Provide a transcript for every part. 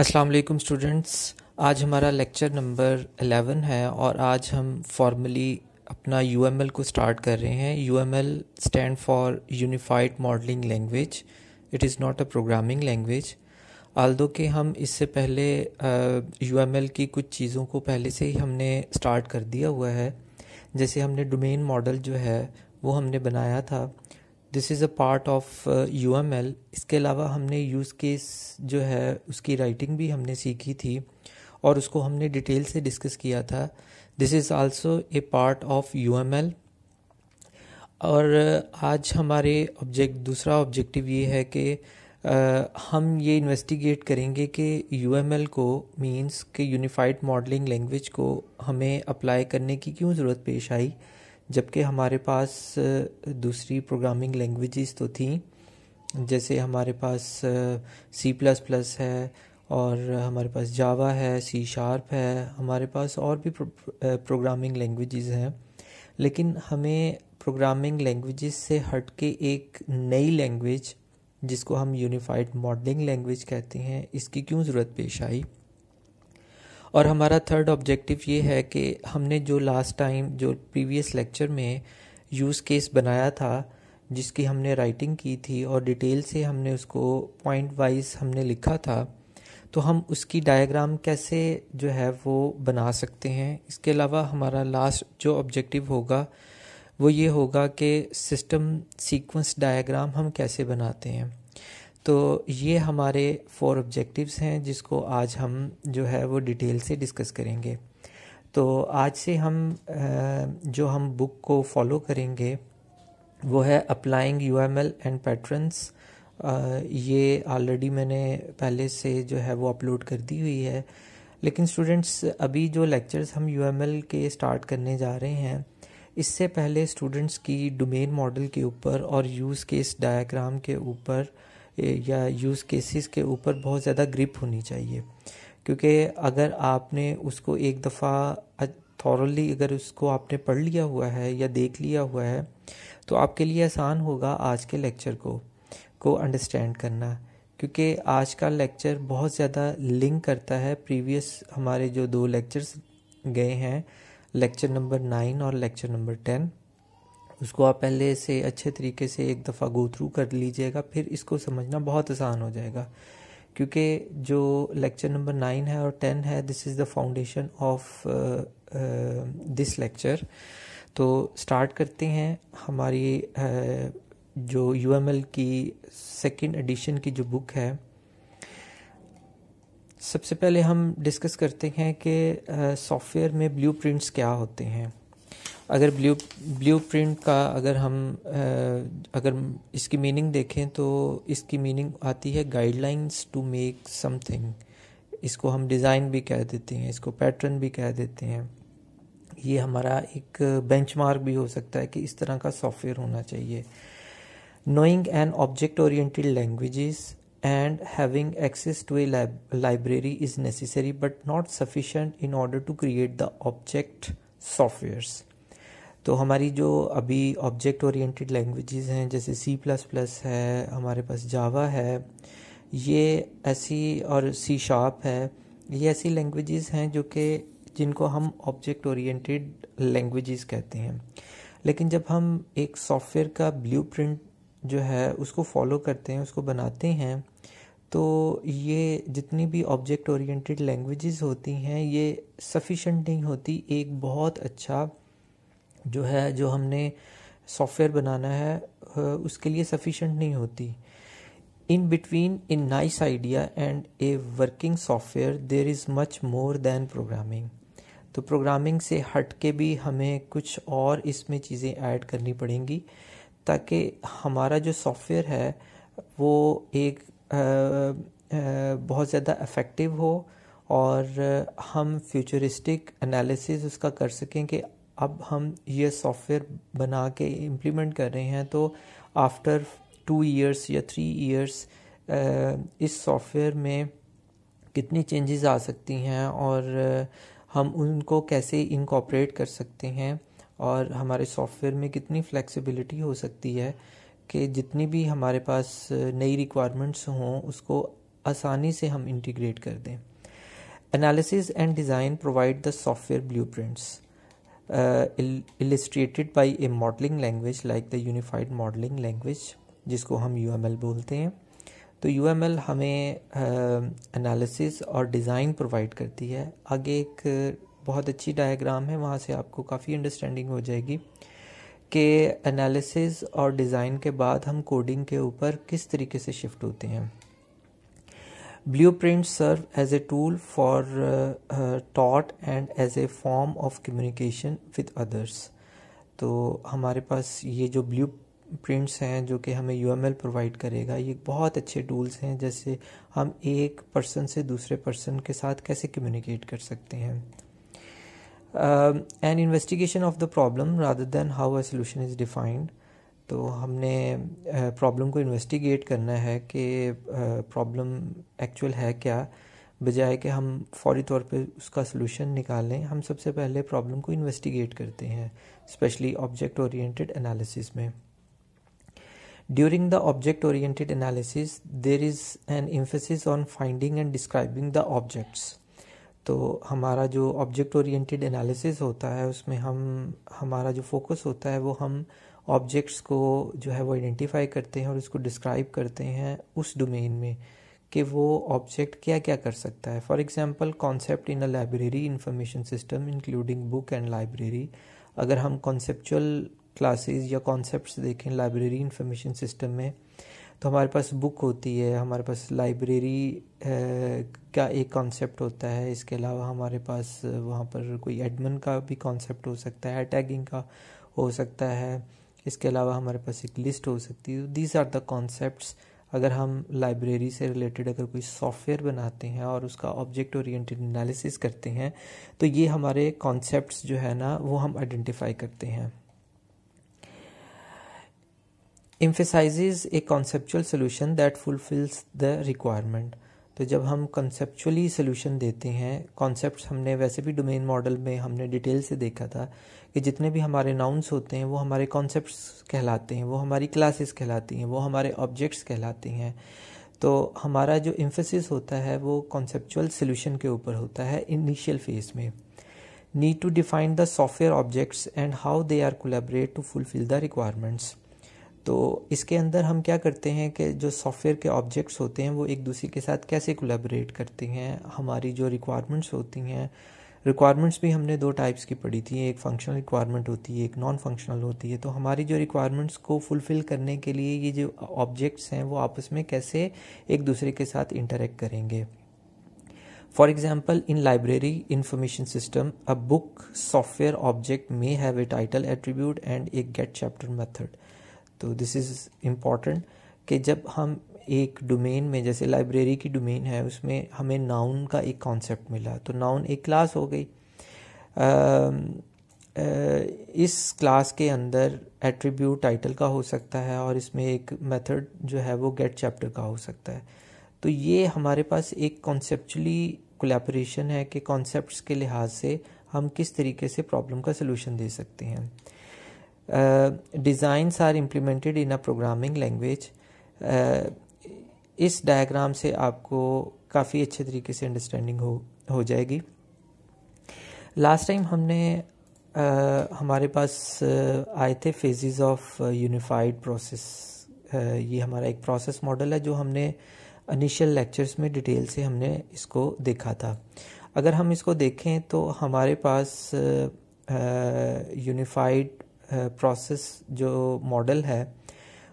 अस्सलाम वालेकुम स्टूडेंट्स आज हमारा लेक्चर नंबर 11 है और आज हम फॉर्मली अपना यू को स्टार्ट कर रहे हैं U M L stand for unified modelling language it is not a programming language दो के हम इससे पहले यू uh, की कुछ चीज़ों को पहले से ही हमने स्टार्ट कर दिया हुआ है जैसे हमने डोमेन मॉडल जो है वो हमने बनाया था this is a part of U M L इसके अलावा हमने यूज़ केस जो है उसकी राइटिंग भी हमने सीखी थी और उसको हमने डिटेल से डिस्कस किया था this is also a part of U M L और uh, आज हमारे ऑब्जेक्ट दूसरा ऑब्जेक्टिव ये है कि uh, हम ये इन्वेस्टिगेट करेंगे कि यू एम एल को मीन्स के यूनिफाइड मॉडलिंग लैंग्वेज को हमें अप्लाई करने की क्यों ज़रूरत पेश आई जबकि हमारे पास दूसरी प्रोग्रामिंग लैंग्वेजेस तो थी जैसे हमारे पास सी प्लस प्लस है और हमारे पास जावा है सी शार्प है हमारे पास और भी प्रोग्रामिंग लैंग्वेजेस हैं लेकिन हमें प्रोग्रामिंग लैंग्वेजेस से हट के एक नई लैंग्वेज जिसको हम यूनिफाइड मॉडलिंग लैंग्वेज कहते हैं इसकी क्यों ज़रूरत पेश आई और हमारा थर्ड ऑब्जेक्टिव ये है कि हमने जो लास्ट टाइम जो प्रीवियस लेक्चर में यूज़ केस बनाया था जिसकी हमने राइटिंग की थी और डिटेल से हमने उसको पॉइंट वाइज हमने लिखा था तो हम उसकी डायग्राम कैसे जो है वो बना सकते हैं इसके अलावा हमारा लास्ट जो ऑब्जेक्टिव होगा वो ये होगा कि सिस्टम सीक्वेंस डायग्राम हम कैसे बनाते हैं तो ये हमारे फोर ऑब्जेक्टिव्स हैं जिसको आज हम जो है वो डिटेल से डिस्कस करेंगे तो आज से हम जो हम बुक को फॉलो करेंगे वो है applying U M L and patterns ये ऑलरेडी मैंने पहले से जो है वो अपलोड कर दी हुई है लेकिन स्टूडेंट्स अभी जो लेक्चर्स हम यू एम एल के स्टार्ट करने जा रहे हैं इससे पहले स्टूडेंट्स की डोमेन मॉडल के ऊपर और यूज़ केस डायग्राम के ऊपर या यूज़ केसेस के ऊपर बहुत ज़्यादा ग्रिप होनी चाहिए क्योंकि अगर आपने उसको एक दफ़ा थॉरली अगर उसको आपने पढ़ लिया हुआ है या देख लिया हुआ है तो आपके लिए आसान होगा आज के लेक्चर को को अंडरस्टैंड करना क्योंकि आज का लेक्चर बहुत ज़्यादा लिंक करता है प्रीवियस हमारे जो दो लेक्चर्स गए हैं लेक्चर नंबर नाइन और लेक्चर नंबर टेन उसको आप पहले से अच्छे तरीके से एक दफ़ा गो थ्रू कर लीजिएगा फिर इसको समझना बहुत आसान हो जाएगा क्योंकि जो लेक्चर नंबर नाइन है और टेन है this is the foundation of this lecture तो स्टार्ट करते हैं हमारी uh, जो यू की सेकेंड एडिशन की जो बुक है सबसे पहले हम डिस्कस करते हैं कि सॉफ्टवेयर uh, में ब्लूप्रिंट्स क्या होते हैं अगर ब्लू ब्लू प्रिंट का अगर हम अगर इसकी मीनिंग देखें तो इसकी मीनिंग आती है गाइडलाइंस टू मेक समथिंग इसको हम डिज़ाइन भी कह देते हैं इसको पैटर्न भी कह देते हैं ये हमारा एक बेंचमार्क भी हो सकता है कि इस तरह का सॉफ्टवेयर होना चाहिए knowing an object oriented languages and having access to a library is necessary but not sufficient in order to create the object softwares तो हमारी जो अभी ऑब्जेक्ट ओरिएंटेड लैंग्वेजेस हैं जैसे सी प्लस प्लस है हमारे पास जावा है ये ऐसी और सी शार्प है ये ऐसी लैंग्वेजेस हैं जो कि जिनको हम ऑब्जेक्ट ओरिएंटेड लैंग्वेजेस कहते हैं लेकिन जब हम एक सॉफ्टवेयर का ब्लूप्रिंट जो है उसको फॉलो करते हैं उसको बनाते हैं तो ये जितनी भी ऑब्जेक्ट ओरिएंटेड लैंग्वेजेस होती हैं ये सफिशेंट नहीं होती एक बहुत अच्छा जो है जो हमने सॉफ्टवेयर बनाना है उसके लिए सफिशेंट नहीं होती in between a nice idea and a working software there is much more than programming तो प्रोग्रामिंग से हट के भी हमें कुछ और इसमें चीज़ें ऐड करनी पड़ेंगी ताकि हमारा जो सॉफ्टवेयर है वो एक आ, आ, बहुत ज़्यादा इफ़ेक्टिव हो और हम फ्यूचरिस्टिक एनालिसिस उसका कर सकें कि अब हम ये सॉफ्टवेयर बना के इम्प्लीमेंट कर रहे हैं तो आफ्टर टू ईयर्स या थ्री ईयर्स इस सॉफ्टवेयर में कितनी चेंजेस आ सकती हैं और हम उनको कैसे इनकॉपरेट कर सकते हैं और हमारे सॉफ्टवेयर में कितनी फ्लेक्सिबिलिटी हो सकती है कि जितनी भी हमारे पास नई रिक्वायरमेंट्स हों उसको आसानी से हम इंटीग्रेट कर दें analysis and design provide the software prints illustrated by a modelling language like the unified modelling language जिसको हम यू बोलते हैं तो यू हमें एनालिसिस uh, और डिज़ाइन प्रोवाइड करती है आगे एक बहुत अच्छी डायग्राम है वहाँ से आपको काफ़ी अंडरस्टैंडिंग हो जाएगी कि एनालिसिस और डिज़ाइन के बाद हम कोडिंग के ऊपर किस तरीके से शिफ्ट होते हैं Blueprints serve as a tool for uh, uh, taught and as a form of communication with others. तो हमारे पास ये जो ब्लू प्रिंट्स हैं जो कि हमें यू प्रोवाइड करेगा ये बहुत अच्छे टूल्स हैं जैसे हम एक पर्सन से दूसरे पर्सन के साथ कैसे कम्युनिकेट कर सकते हैं an investigation of the problem rather than how a solution is defined तो हमने प्रॉब्लम को इन्वेस्टिगेट करना है कि प्रॉब्लम एक्चुअल है क्या बजाय कि हम फौरी तौर पे उसका सलूशन निकालें हम सबसे पहले प्रॉब्लम को इन्वेस्टिगेट करते हैं स्पेशली ऑब्जेक्ट ओरिएंटेड एनालिसिस में during the object oriented analysis there is an emphasis on finding and describing the objects तो हमारा जो ऑब्जेक्ट ओरिएंटेड एनालिसिस होता है उसमें हम हमारा जो फोकस होता है वो हम ऑब्जेक्ट्स को जो है वो आइडेंटिफाई करते हैं और उसको डिस्क्राइब करते हैं उस डोमेन में कि वो ऑब्जेक्ट क्या क्या कर सकता है for example concept in a library information system including book and library अगर हम कॉन्सेपचुअल क्लासेस या कॉन्सेप्ट्स देखें लाइब्रेरी इंफॉर्मेशन सिस्टम में तो हमारे पास बुक होती है हमारे पास लाइब्रेरी का एक कॉन्सेप्ट होता है इसके अलावा हमारे पास वहाँ पर कोई एडमन का भी कॉन्सेप्ट हो सकता है टैगिंग का हो सकता है इसके अलावा हमारे पास एक लिस्ट हो सकती है दीज आर द कॉन्सेप्ट अगर हम लाइब्रेरी से रिलेटेड अगर कोई सॉफ्टवेयर बनाते हैं और उसका ऑब्जेक्ट ओरिएंटेड एनालिसिस करते हैं तो ये हमारे कॉन्सेप्ट जो है ना वो हम आइडेंटिफाई करते हैं emphasize a conceptual solution that fulfils the requirement तो जब हम कंसेप्चुअली सोल्यूशन देते हैं कॉन्सेप्ट हमने वैसे भी डोमेन मॉडल में हमने डिटेल से देखा था कि जितने भी हमारे नाउन्स होते हैं वो हमारे कॉन्सेप्ट कहलाते हैं वो हमारी क्लासेस कहलाती हैं वो हमारे ऑब्जेक्ट्स कहलाती हैं तो हमारा जो इम्फेसिस होता है वो कॉन्सेप्चुअल सोल्यूशन के ऊपर होता है इनिशियल फेज में need to define the software objects and how they are collaborate to fulfil the requirements तो इसके अंदर हम क्या करते हैं कि जो सॉफ्टवेयर के ऑब्जेक्ट्स होते हैं वो एक दूसरे के साथ कैसे कोलेबरेट करते हैं हमारी जो रिक्वायरमेंट्स होती हैं रिक्वायरमेंट्स भी हमने दो टाइप्स की पढ़ी थी एक फंक्शनल रिक्वायरमेंट होती है एक नॉन फंक्शनल होती है तो हमारी जो रिक्वायरमेंट्स को फुलफ़िल करने के लिए ये जो ऑब्जेक्ट्स हैं वो आपस में कैसे एक दूसरे के साथ इंटरेक्ट करेंगे for example in library information system a book software object may have a title attribute and a get chapter method तो दिस इज इम्पॉर्टेंट कि जब हम एक डोमेन में जैसे लाइब्रेरी की डोमेन है उसमें हमें नाउन का एक कॉन्सेप्ट मिला तो नाउन एक क्लास हो गई इस क्लास के अंदर एट्रीब्यूट टाइटल का हो सकता है और इसमें एक मेथड जो है वो गेट चैप्टर का हो सकता है तो ये हमारे पास एक कॉन्सेप्चुअली कोलेबोरेशन है कि कॉन्सेप्ट के लिहाज से हम किस तरीके से प्रॉब्लम का सलूशन दे सकते हैं designs are implemented in a programming language इस डायग्राम से आपको काफ़ी अच्छे तरीके से अंडरस्टैंडिंग हो हो जाएगी लास्ट टाइम हमने आ, हमारे पास आए थे फेजेस ऑफ यूनिफाइड प्रोसेस ये हमारा एक प्रोसेस मॉडल है जो हमने इनिशियल लेक्चर्स में डिटेल से हमने इसको देखा था अगर हम इसको देखें तो हमारे पास यूनिफाइड प्रोसेस जो मॉडल है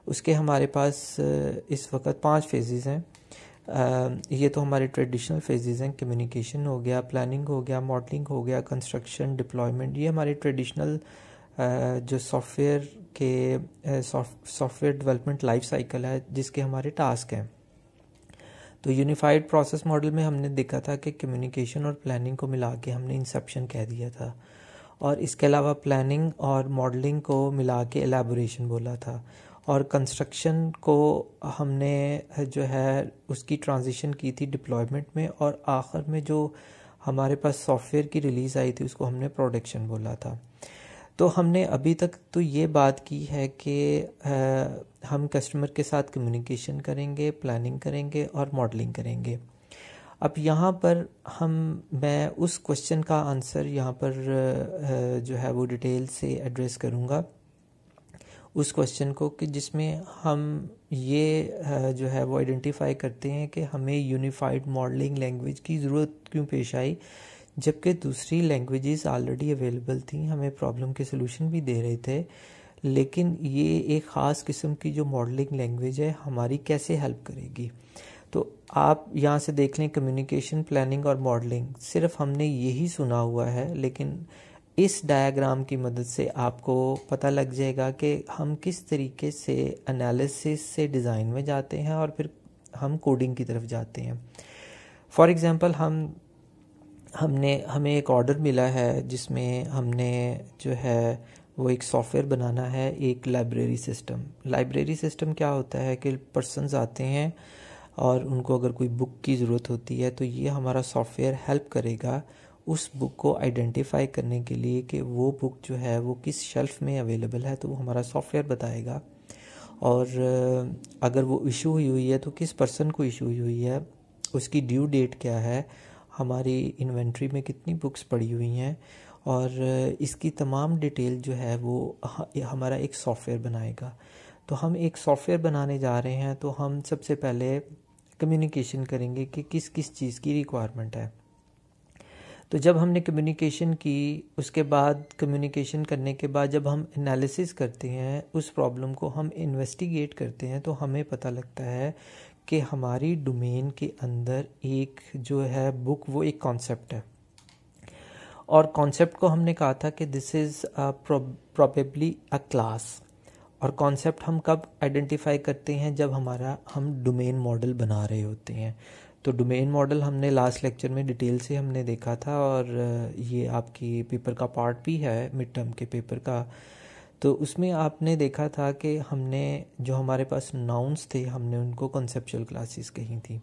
उसके हमारे पास इस वक्त पांच फेजेस हैं आ, ये तो हमारे ट्रेडिशनल फेजेस हैं कम्युनिकेशन हो गया प्लानिंग हो गया मॉडलिंग हो गया कंस्ट्रक्शन डिप्लॉयमेंट ये हमारे ट्रेडिशनल जो सॉफ्टवेयर के सॉफ्टवेयर डेवलपमेंट लाइफ साइकिल है जिसके हमारे टास्क हैं तो यूनिफाइड प्रोसेस मॉडल में हमने देखा था कि कम्युनिकेशन और प्लानिंग को मिला के हमने इंसेप्शन कह दिया था और इसके अलावा प्लानिंग और मॉडलिंग को मिला के एलेबोरेशन बोला था और कंस्ट्रक्शन को हमने जो है उसकी ट्रांजिशन की थी डिप्लॉयमेंट में और आखिर में जो हमारे पास सॉफ्टवेयर की रिलीज़ आई थी उसको हमने प्रोडक्शन बोला था तो हमने अभी तक तो ये बात की है कि हम कस्टमर के साथ कम्युनिकेशन करेंगे प्लानिंग करेंगे और मॉडलिंग करेंगे अब यहाँ पर हम मैं उस क्वेश्चन का आंसर यहाँ पर जो है वो डिटेल से एड्रेस करूँगा उस क्वेश्चन को कि जिसमें हम ये जो है वो आइडेंटिफाई करते हैं कि हमें यूनिफाइड मॉडलिंग लैंग्वेज की ज़रूरत क्यों पेश आई जबकि दूसरी लैंग्वेजेस ऑलरेडी अवेलेबल थी हमें प्रॉब्लम के सोल्यूशन भी दे रहे थे लेकिन ये एक ख़ास किस्म की जो मॉडलिंग लैंग्वेज है हमारी कैसे हेल्प करेगी तो आप यहाँ से देख लें कम्युनिकेशन प्लानिंग और मॉडलिंग सिर्फ हमने यही सुना हुआ है लेकिन इस डायग्राम की मदद से आपको पता लग जाएगा कि हम किस तरीके से एनालिसिस से डिज़ाइन में जाते हैं और फिर हम कोडिंग की तरफ जाते हैं फॉर एग्ज़ाम्पल हम हमने हमें एक ऑर्डर मिला है जिसमें हमने जो है वो एक सॉफ्टवेयर बनाना है एक लाइब्रेरी सिस्टम लाइब्रेरी सिस्टम क्या होता है कि पर्सनस आते हैं और उनको अगर कोई बुक की ज़रूरत होती है तो ये हमारा सॉफ्टवेयर हेल्प करेगा उस बुक को आइडेंटिफाई करने के लिए कि वो बुक जो है वो किस शेल्फ़ में अवेलेबल है तो वो हमारा सॉफ्टवेयर बताएगा और अगर वो इशू हुई हुई है तो किस पर्सन को इशू हुई हुई है उसकी ड्यू डेट क्या है हमारी इन्वेंट्री में कितनी बुक्स पड़ी हुई हैं और इसकी तमाम डिटेल जो है वो हमारा एक सॉफ्टवेयर बनाएगा तो हम एक सॉफ्टवेयर बनाने जा रहे हैं तो हम सबसे पहले कम्युनिकेशन करेंगे कि किस किस चीज़ की रिक्वायरमेंट है तो जब हमने कम्युनिकेशन की उसके बाद कम्युनिकेशन करने के बाद जब हम एनालिसिस करते हैं उस प्रॉब्लम को हम इन्वेस्टिगेट करते हैं तो हमें पता लगता है कि हमारी डोमेन के अंदर एक जो है बुक वो एक कॉन्सेप्ट है और कॉन्सेप्ट को हमने कहा था कि this is probably a class और कॉन्सेप्ट हम कब आइडेंटिफाई करते हैं जब हमारा हम डोमेन मॉडल बना रहे होते हैं तो डोमेन मॉडल हमने लास्ट लेक्चर में डिटेल से हमने देखा था और ये आपकी पेपर का पार्ट भी है मिड टर्म के पेपर का तो उसमें आपने देखा था कि हमने जो हमारे पास नाउन्स थे हमने उनको कॉन्सेप्चुअल क्लासेस कही थी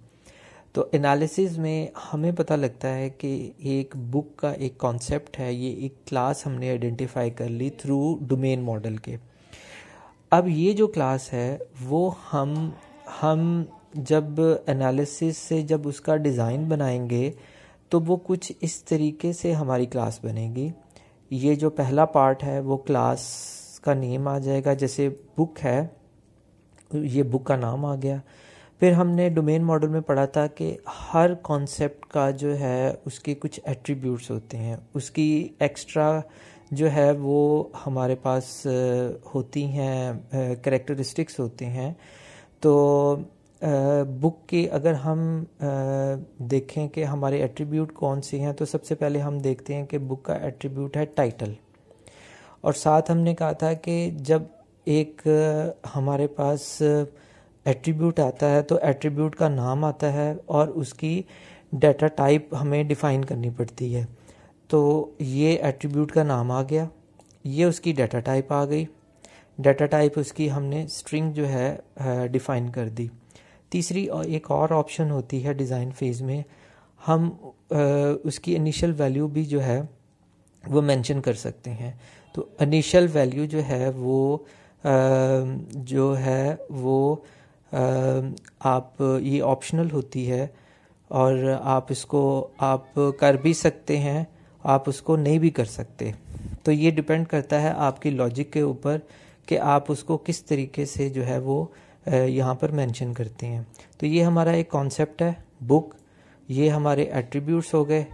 तो एनालिसिस में हमें पता लगता है कि एक बुक का एक कॉन्सेप्ट है ये एक क्लास हमने आइडेंटिफाई कर ली थ्रू डोमेन मॉडल के अब ये जो क्लास है वो हम हम जब एनालिसिस से जब उसका डिज़ाइन बनाएंगे तो वो कुछ इस तरीके से हमारी क्लास बनेगी ये जो पहला पार्ट है वो क्लास का नेम आ जाएगा जैसे बुक है ये बुक का नाम आ गया फिर हमने डोमेन मॉडल में पढ़ा था कि हर कॉन्सेप्ट का जो है उसके कुछ एट्रीब्यूट्स होते हैं उसकी एक्स्ट्रा जो है वो हमारे पास होती हैं करेक्टरिस्टिक्स होते हैं तो बुक की अगर हम देखें कि हमारे एट्रीब्यूट कौन सी हैं तो सबसे पहले हम देखते हैं कि बुक का एट्रीब्यूट है टाइटल और साथ हमने कहा था कि जब एक हमारे पास एट्रीब्यूट आता है तो एट्रीब्यूट का नाम आता है और उसकी डाटा टाइप हमें डिफ़ाइन करनी पड़ती है तो ये एट्रीब्यूट का नाम आ गया ये उसकी डाटा टाइप आ गई डाटा टाइप उसकी हमने स्ट्रिंग जो है डिफ़ाइन कर दी तीसरी एक और ऑप्शन होती है डिज़ाइन फेज़ में हम उसकी इनिशियल वैल्यू भी जो है वो मेंशन कर सकते हैं तो इनिशियल वैल्यू जो है वो जो है वो आप ये ऑप्शनल होती है और आप इसको आप कर भी सकते हैं आप उसको नहीं भी कर सकते तो ये डिपेंड करता है आपकी लॉजिक के ऊपर कि आप उसको किस तरीके से जो है वो यहाँ पर मेंशन करते हैं तो ये हमारा एक कॉन्सेप्ट है बुक ये हमारे एट्रीब्यूट्स हो गए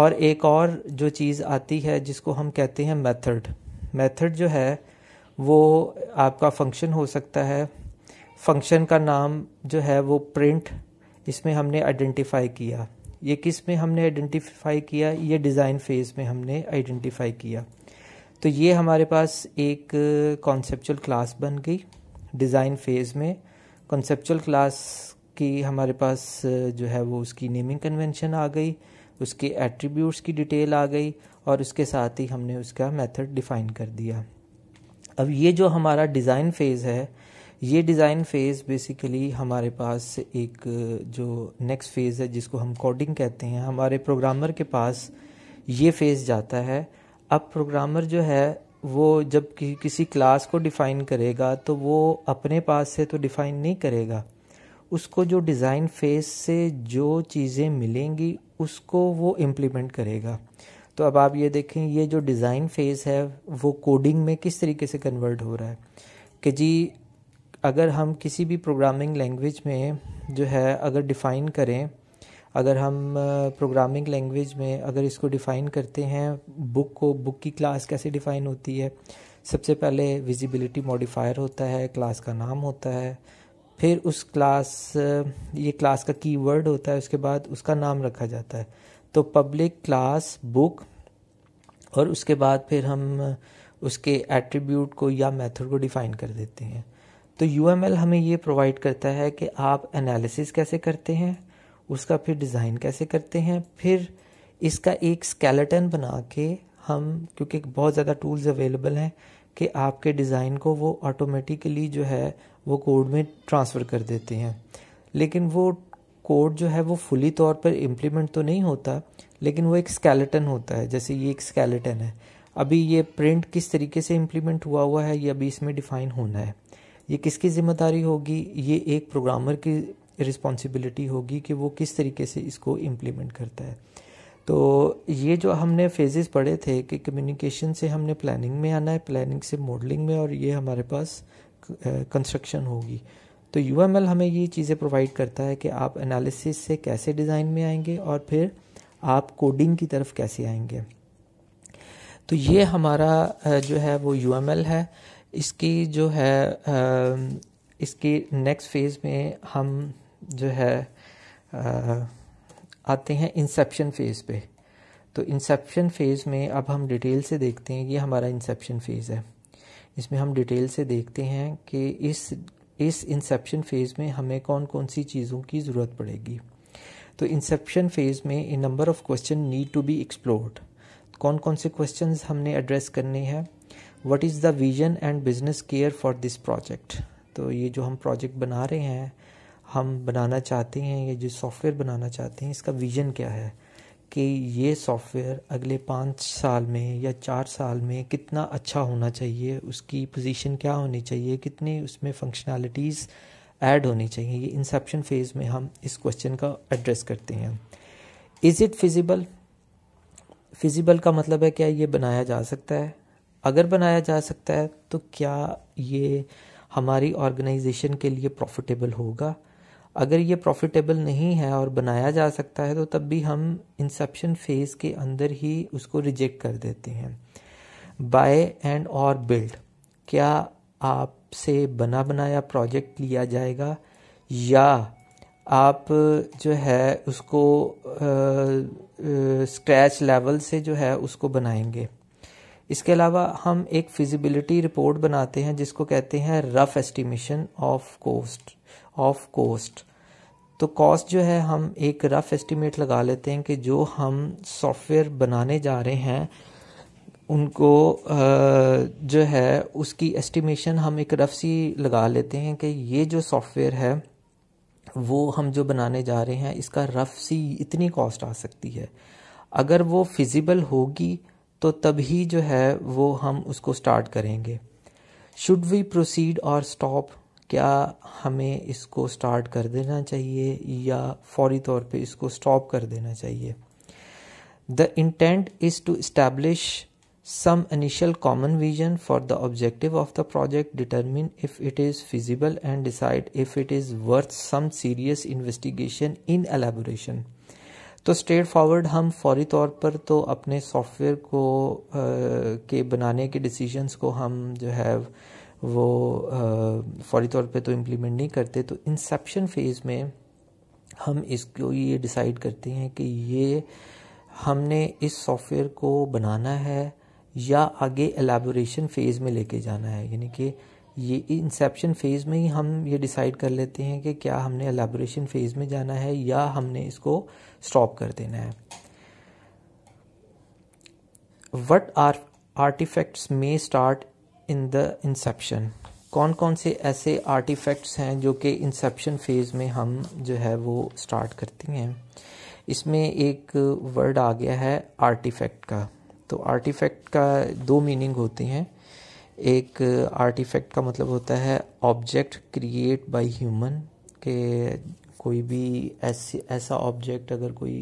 और एक और जो चीज़ आती है जिसको हम कहते हैं मेथड मेथड जो है वो आपका फंक्शन हो सकता है फंक्शन का नाम जो है वो प्रिंट इसमें हमने आइडेंटिफाई किया ये किस में हमने आइडेंटिफाई किया ये डिज़ाइन फेज़ में हमने आइडेंटिफाई किया तो ये हमारे पास एक कॉन्सेपचुअल क्लास बन गई डिज़ाइन फेज़ में कंसेपचुअल क्लास की हमारे पास जो है वो उसकी नेमिंग कन्वेंशन आ गई उसके एट्रीब्यूट्स की डिटेल आ गई और उसके साथ ही हमने उसका मेथड डिफाइन कर दिया अब ये जो हमारा डिज़ाइन फेज़ है ये डिज़ाइन फेज़ बेसिकली हमारे पास एक जो नेक्स्ट फेज़ है जिसको हम कोडिंग कहते हैं हमारे प्रोग्रामर के पास ये फेज़ जाता है अब प्रोग्रामर जो है वो जब कि, किसी क्लास को डिफ़ाइन करेगा तो वो अपने पास से तो डिफ़ाइन नहीं करेगा उसको जो डिज़ाइन फेस से जो चीज़ें मिलेंगी उसको वो इम्प्लीमेंट करेगा तो अब आप ये देखें ये जो डिज़ाइन फेस है वो कोडिंग में किस तरीके से कन्वर्ट हो रहा है कि जी अगर हम किसी भी प्रोग्रामिंग लैंग्वेज में जो है अगर डिफ़ाइन करें अगर हम प्रोग्रामिंग लैंग्वेज में अगर इसको डिफ़ाइन करते हैं बुक को बुक की क्लास कैसे डिफ़ाइन होती है सबसे पहले विजिबिलिटी मॉडिफायर होता है क्लास का नाम होता है फिर उस क्लास ये क्लास का कीवर्ड होता है उसके बाद उसका नाम रखा जाता है तो पब्लिक क्लास बुक और उसके बाद फिर हम उसके एट्रीब्यूट को या मेथड को डिफ़ाइन कर देते हैं तो यू हमें ये प्रोवाइड करता है कि आप एनालिसिस कैसे करते हैं उसका फिर डिज़ाइन कैसे करते हैं फिर इसका एक स्केलेटन बना के हम क्योंकि बहुत ज़्यादा टूल्स अवेलेबल हैं कि आपके डिज़ाइन को वो ऑटोमेटिकली जो है वो कोड में ट्रांसफ़र कर देते हैं लेकिन वो कोड जो है वो फुली तौर पर इम्प्लीमेंट तो नहीं होता लेकिन वो एक स्केलेटन होता है जैसे ये एक स्केलेटन है अभी ये प्रिंट किस तरीके से इम्प्लीमेंट हुआ हुआ है ये अभी इसमें डिफाइन होना है ये किसकी जिम्मेदारी होगी ये एक प्रोग्रामर की रिस्पॉन्सिबिलिटी होगी कि वो किस तरीके से इसको इम्प्लीमेंट करता है तो ये जो हमने फेजेस पढ़े थे कि कम्युनिकेशन से हमने प्लानिंग में आना है प्लानिंग से मॉडलिंग में और ये हमारे पास कंस्ट्रक्शन होगी तो यू हमें ये चीज़ें प्रोवाइड करता है कि आप एनालिसिस से कैसे डिज़ाइन में आएंगे और फिर आप कोडिंग की तरफ कैसे आएंगे तो ये हमारा जो है वो यू है इसकी जो है इसकी नेक्स्ट फेज़ में हम जो है आ, आते हैं इंसेप्शन फेज़ पे तो इंसेप्शन फेज़ में अब हम डिटेल से देखते हैं ये हमारा इंसेप्शन फेज़ है इसमें हम डिटेल से देखते हैं कि इस इस इंसेप्शन फेज़ में हमें कौन कौन सी चीज़ों की ज़रूरत पड़ेगी तो इंसेप्शन फेज़ में a number of question need to be explored कौन कौन से क्वेश्चन हमने एड्रेस करने हैं what is the vision and business care for this project तो ये जो हम प्रोजेक्ट बना रहे हैं हम बनाना चाहते हैं या जो सॉफ्टवेयर बनाना चाहते हैं इसका विज़न क्या है कि ये सॉफ्टवेयर अगले पाँच साल में या चार साल में कितना अच्छा होना चाहिए उसकी पोजीशन क्या होनी चाहिए कितनी उसमें फंक्शनैलिटीज़ ऐड होनी चाहिए ये इंसेप्शन फेज़ में हम इस क्वेश्चन का एड्रेस करते हैं इज़ इट फिजिबल फिजिबल का मतलब है क्या ये बनाया जा सकता है अगर बनाया जा सकता है तो क्या ये हमारी ऑर्गेनाइजेशन के लिए प्रॉफिटेबल होगा अगर ये प्रॉफिटेबल नहीं है और बनाया जा सकता है तो तब भी हम इंसेप्शन फेज के अंदर ही उसको रिजेक्ट कर देते हैं बाय एंड और बिल्ड क्या आपसे बना बनाया प्रोजेक्ट लिया जाएगा या आप जो है उसको स्क्रैच uh, लेवल uh, से जो है उसको बनाएंगे इसके अलावा हम एक फिजिबिलिटी रिपोर्ट बनाते हैं जिसको कहते हैं rough estimation of cost of cost तो कॉस्ट जो है हम एक रफ एस्टिमेट लगा लेते हैं कि जो हम सॉफ्टवेयर बनाने जा रहे हैं उनको जो है उसकी एस्टिमेशन हम एक रफ सी लगा लेते हैं कि ये जो सॉफ्टवेयर है वो हम जो बनाने जा रहे हैं इसका रफ सी इतनी कॉस्ट आ सकती है अगर वो फिजिबल होगी तो तभी जो है वो हम उसको स्टार्ट करेंगे शुड वी प्रोसीड और स्टॉप क्या हमें इसको स्टार्ट कर देना चाहिए या फौरी तौर पे इसको स्टॉप कर देना चाहिए the intent is to establish some initial common vision for the objective of the project determine if it is feasible and decide if it is worth some serious investigation in elaboration तो straight forward हम फौरी तौर पर तो अपने software को आ, के बनाने के डिसीजंस को हम जो है वो फौरी तौर पे तो इम्प्लीमेंट नहीं करते तो इंसेप्शन फेज़ में हम इसको ये डिसाइड करते हैं कि ये हमने इस सॉफ्टवेयर को बनाना है या आगे एलेबोरेशन फेज़ में लेके जाना है यानी कि ये इंसेप्शन फेज़ में ही हम ये डिसाइड कर लेते हैं कि क्या हमने एलेबोरेशन फेज़ में जाना है या हमने इसको स्टॉप कर देना है what are artifacts may start in the inception कौन कौन से ऐसे आर्टिफैक्ट्स हैं जो कि इंसेप्शन फेज़ में हम जो है वो स्टार्ट करती हैं इसमें एक वर्ड आ गया है आर्टिफैक्ट का तो आर्टिफैक्ट का दो मीनिंग होती हैं एक आर्टिफैक्ट का मतलब होता है ऑब्जेक्ट क्रिएट बाय ह्यूमन के कोई भी ऐसे ऐसा ऑब्जेक्ट अगर कोई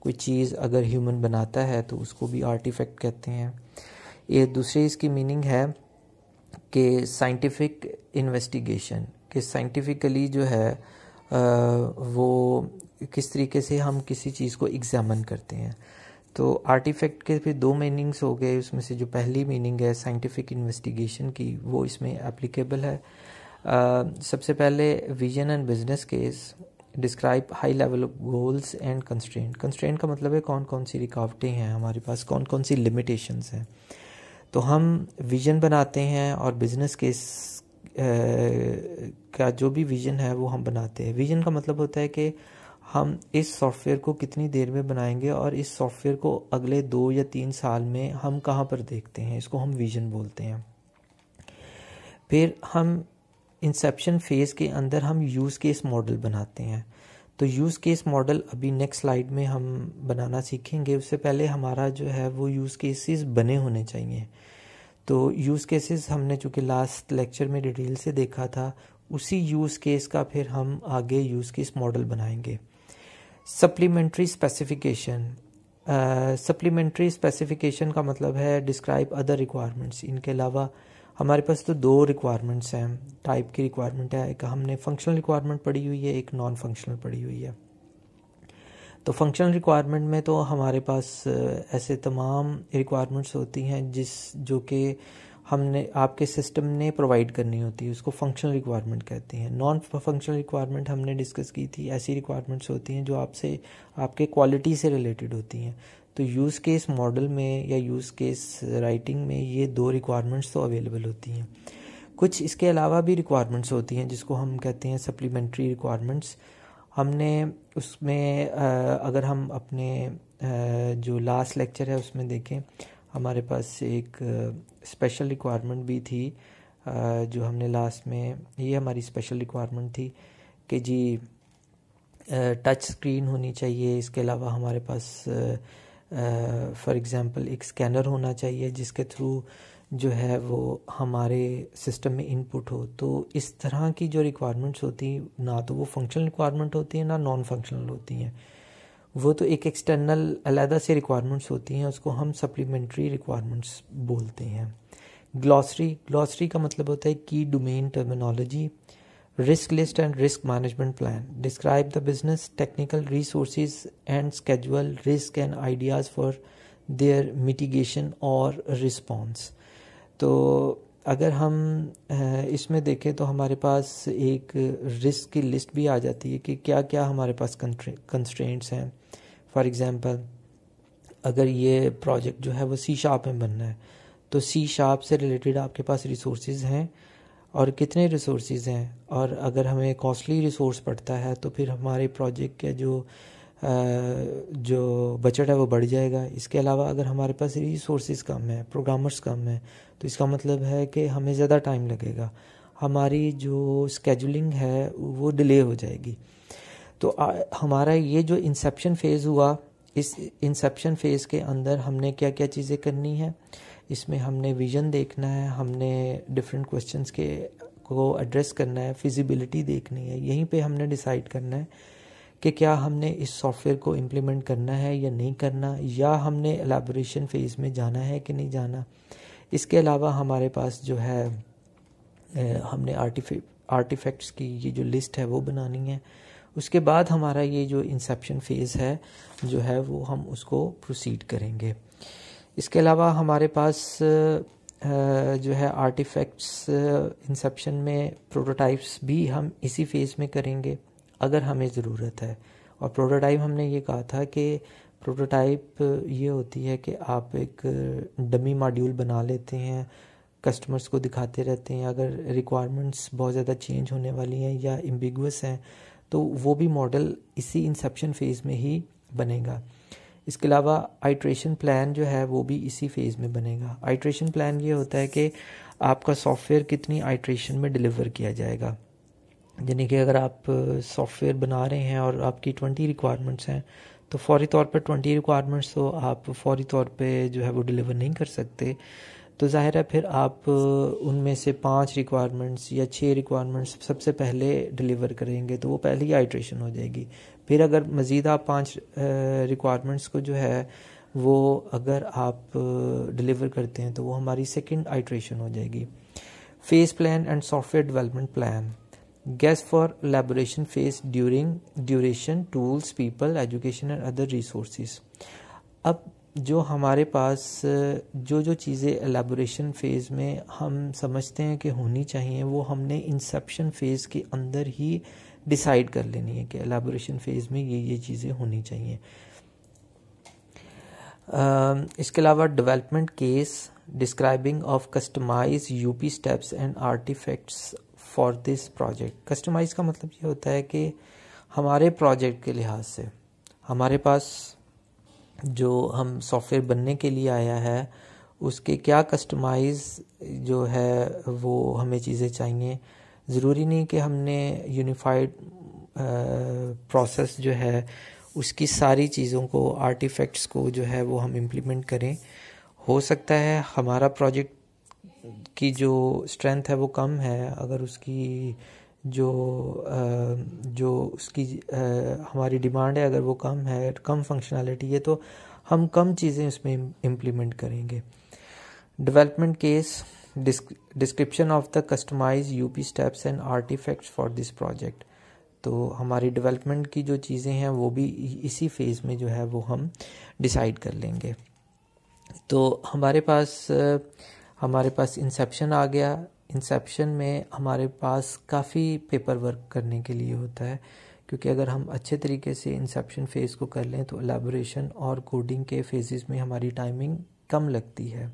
कोई चीज़ अगर ह्यूमन बनाता है तो उसको भी आर्टिफैक्ट कहते हैं ये दूसरी इसकी मीनिंग है के साइंटिफिक इन्वेस्टिगेशन के साइंटिफिकली जो है वो किस तरीके से हम किसी चीज़ को एग्जामिन करते हैं तो आर्टिफैक्ट के फिर दो मीनिंग्स हो गए उसमें से जो पहली मीनिंग है साइंटिफिक इन्वेस्टिगेशन की वो इसमें एप्लीकेबल है आ, सबसे पहले vision and business case describe high level of goals and constraint constraint का मतलब है कौन कौन सी रिकावटें हैं हमारे पास कौन कौन सी लिमिटेशंस हैं तो हम विज़न बनाते हैं और बिज़नेस के का जो भी विज़न है वो हम बनाते हैं विज़न का मतलब होता है कि हम इस सॉफ्टवेयर को कितनी देर में बनाएंगे और इस सॉफ्टवेयर को अगले दो या तीन साल में हम कहाँ पर देखते हैं इसको हम विज़न बोलते हैं फिर हम इंसेप्शन फेज़ के अंदर हम यूज़ केस मॉडल बनाते हैं तो यूज़ केस मॉडल अभी नेक्स्ट स्लाइड में हम बनाना सीखेंगे उससे पहले हमारा जो है वो यूज़ केसेस बने होने चाहिए तो यूज़ केसेस हमने चूँकि लास्ट लेक्चर में डिटेल से देखा था उसी यूज़ केस का फिर हम आगे यूज़ केस मॉडल बनाएंगे सप्लीमेंट्री स्पेसिफिकेशन सप्लीमेंट्री स्पेसिफिकेशन का मतलब है डिस्क्राइब अदर रिक्वायरमेंट्स इनके अलावा uh, हमारे पास तो दो रिक्वायरमेंट्स हैं टाइप की रिक्वायरमेंट है एक हमने फंक्शनल रिक्वायरमेंट पढ़ी हुई है एक नॉन फंक्शनल पढ़ी हुई है तो फंक्शनल रिक्वायरमेंट में तो हमारे पास ऐसे तमाम रिक्वायरमेंट्स होती हैं जिस जो कि हमने आपके सिस्टम ने प्रोवाइड करनी होती है उसको फंक्शनल रिक्वायरमेंट कहते हैं नॉन फंक्शनल रिक्वायरमेंट हमने डिस्कस की थी ऐसी रिक्वायरमेंट्स होती हैं जो आपसे आपके क्वालिटी से रिलेटेड होती हैं तो यूज़ केस मॉडल में या यूज़ केस राइटिंग में ये दो रिक्वायरमेंट्स तो अवेलेबल होती हैं कुछ इसके अलावा भी रिक्वायरमेंट्स होती हैं जिसको हम कहते हैं सप्लीमेंट्री रिक्वायरमेंट्स हमने उसमें अगर हम अपने जो लास्ट लेक्चर है उसमें देखें हमारे पास एक स्पेशल रिक्वायरमेंट भी थी जो हमने लास्ट में ये हमारी स्पेशल रिक्वायरमेंट थी कि जी टच स्क्रीन होनी चाहिए इसके अलावा हमारे पास फॉर एग्ज़ाम्पल एक स्कैनर होना चाहिए जिसके थ्रू जो है वो हमारे सिस्टम में इनपुट हो तो इस तरह की जो रिक्वायरमेंट्स होती ना तो वो फंक्शनल रिक्वायरमेंट होती है ना नॉन फंक्शनल होती हैं वो तो एक एक्सटर्नल अलहदा से रिक्वायरमेंट्स होती हैं उसको हम सप्लीमेंट्री रिक्वायरमेंट्स बोलते हैं ग्लॉसरी ग्लॉसरी का मतलब होता है की domain terminology Risk list and risk management plan describe the business technical resources and schedule risk and ideas for their mitigation or response. तो अगर हम इसमें देखें तो हमारे पास एक रिस्क की लिस्ट भी आ जाती है कि क्या क्या हमारे पास कंस्ट्रेंट्स हैं फॉर एग्ज़ाम्पल अगर ये प्रोजेक्ट जो है वो सी शार्प में बनना है तो सी शार्प से रिलेटेड आपके पास रिसोर्सेज हैं और कितने रिसोर्सेज हैं और अगर हमें कॉस्टली रिसोर्स पड़ता है तो फिर हमारे प्रोजेक्ट के जो जो बजट है वो बढ़ जाएगा इसके अलावा अगर हमारे पास रिसोर्सेज कम है प्रोग्रामर्स कम है तो इसका मतलब है कि हमें ज़्यादा टाइम लगेगा हमारी जो स्केजुलिंग है वो डिले हो जाएगी तो आ, हमारा ये जो इंसेप्शन फेज़ हुआ इस इंसेप्शन फेज़ के अंदर हमने क्या क्या चीज़ें करनी है इसमें हमने विजन देखना है हमने डिफरेंट क्वेश्चंस के को एड्रेस करना है फिजिबिलिटी देखनी है यहीं पे हमने डिसाइड करना है कि क्या हमने इस सॉफ्टवेयर को इम्प्लीमेंट करना है या नहीं करना या हमने एलेबोरेशन फेज़ में जाना है कि नहीं जाना इसके अलावा हमारे पास जो है हमने आर्टिफे आर्टिफैक्ट्स की ये जो लिस्ट है वो बनानी है उसके बाद हमारा ये जो इंसेप्शन फेज़ है जो है वो हम उसको प्रोसीड करेंगे इसके अलावा हमारे पास जो है आर्टिफैक्ट्स इंसेप्शन में प्रोटोटाइप्स भी हम इसी फेज़ में करेंगे अगर हमें ज़रूरत है और प्रोटोटाइप हमने ये कहा था कि प्रोटोटाइप ये होती है कि आप एक डमी मॉड्यूल बना लेते हैं कस्टमर्स को दिखाते रहते हैं अगर रिक्वायरमेंट्स बहुत ज़्यादा चेंज होने वाली हैं या एम्बिगस हैं तो वो भी मॉडल इसी इंसेप्शन फेज़ में ही बनेगा इसके अलावा आइट्रेशन प्लान जो है वो भी इसी फेज़ में बनेगा आइट्रेशन प्लान ये होता है कि आपका सॉफ्टवेयर कितनी आइट्रेशन में डिलीवर किया जाएगा यानी कि अगर आप सॉफ्टवेयर बना रहे हैं और आपकी ट्वेंटी रिक्वायरमेंट्स हैं तो फौरी तौर पर ट्वेंटी रिक्वायरमेंट्स तो आप फौरी तौर पर जो है वो डिलीवर नहीं कर सकते तो ज़ाहिर है फिर आप उनमें से पांच रिक्वायरमेंट्स या छः रिक्वायरमेंट्स सबसे पहले डिलीवर करेंगे तो वो पहले ही आइट्रेशन हो जाएगी फिर अगर मज़ीद आप पाँच रिक्वायरमेंट्स को जो है वो अगर आप डिलीवर करते हैं तो वो हमारी सेकंड आइट्रेशन हो जाएगी phase plan and software development plan guess for elaboration phase during duration tools people education and other resource अब जो हमारे पास जो जो चीज़ें एलेबोरेशन फ़ेज़ में हम समझते हैं कि होनी चाहिए वो हमने इंसेप्शन फ़ेज़ के अंदर ही डिसाइड कर लेनी है कि एलाबोरेशन फेज़ में ये ये चीज़ें होनी चाहिए इसके अलावा development case describing of customize UP steps and artifacts for this project customize का मतलब ये होता है कि हमारे प्रोजेक्ट के लिहाज से हमारे पास जो हम सॉफ्टवेयर बनने के लिए आया है उसके क्या कस्टमाइज जो है वो हमें चीज़ें चाहिए ज़रूरी नहीं कि हमने यूनिफाइड प्रोसेस जो है उसकी सारी चीज़ों को आर्टिफैक्ट्स को जो है वो हम इम्प्लीमेंट करें हो सकता है हमारा प्रोजेक्ट की जो स्ट्रेंथ है वो कम है अगर उसकी जो जो उसकी हमारी डिमांड है अगर वो कम है कम फंक्शनैलिटी है तो हम कम चीज़ें उसमें इम्प्लीमेंट करेंगे development case description of the customize UP steps and artifacts for this project तो हमारी डेवलपमेंट की जो चीज़ें हैं वो भी इसी फेज़ में जो है वो हम डिसाइड कर लेंगे तो हमारे पास हमारे पास इंसेप्शन आ गया इंसेप्शन में हमारे पास काफ़ी पेपर वर्क करने के लिए होता है क्योंकि अगर हम अच्छे तरीके से इंसेप्शन फेज़ को कर लें तो एलेबोरेशन और कोडिंग के फेजेस में हमारी टाइमिंग कम लगती है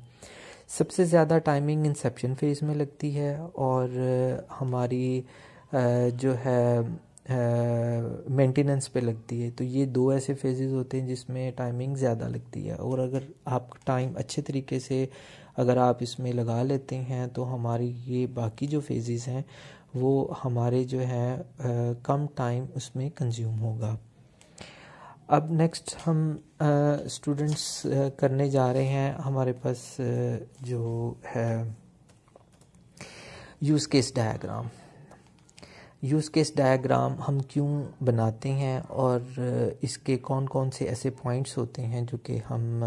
सबसे ज़्यादा टाइमिंग इंसेप्शन फेज़ में लगती है और हमारी जो है मेंटेनेंस पे लगती है तो ये दो ऐसे फेजेस होते हैं जिसमें टाइमिंग ज़्यादा लगती है और अगर आप टाइम अच्छे तरीके से अगर आप इसमें लगा लेते हैं तो हमारी ये बाकी जो फेजेस हैं वो हमारे जो है कम टाइम उसमें कंज्यूम होगा अब नेक्स्ट हम स्टूडेंट्स करने जा रहे हैं हमारे पास जो है use case diagram use case diagram हम क्यों बनाते हैं और इसके कौन कौन से ऐसे पॉइंट्स होते हैं जो कि हम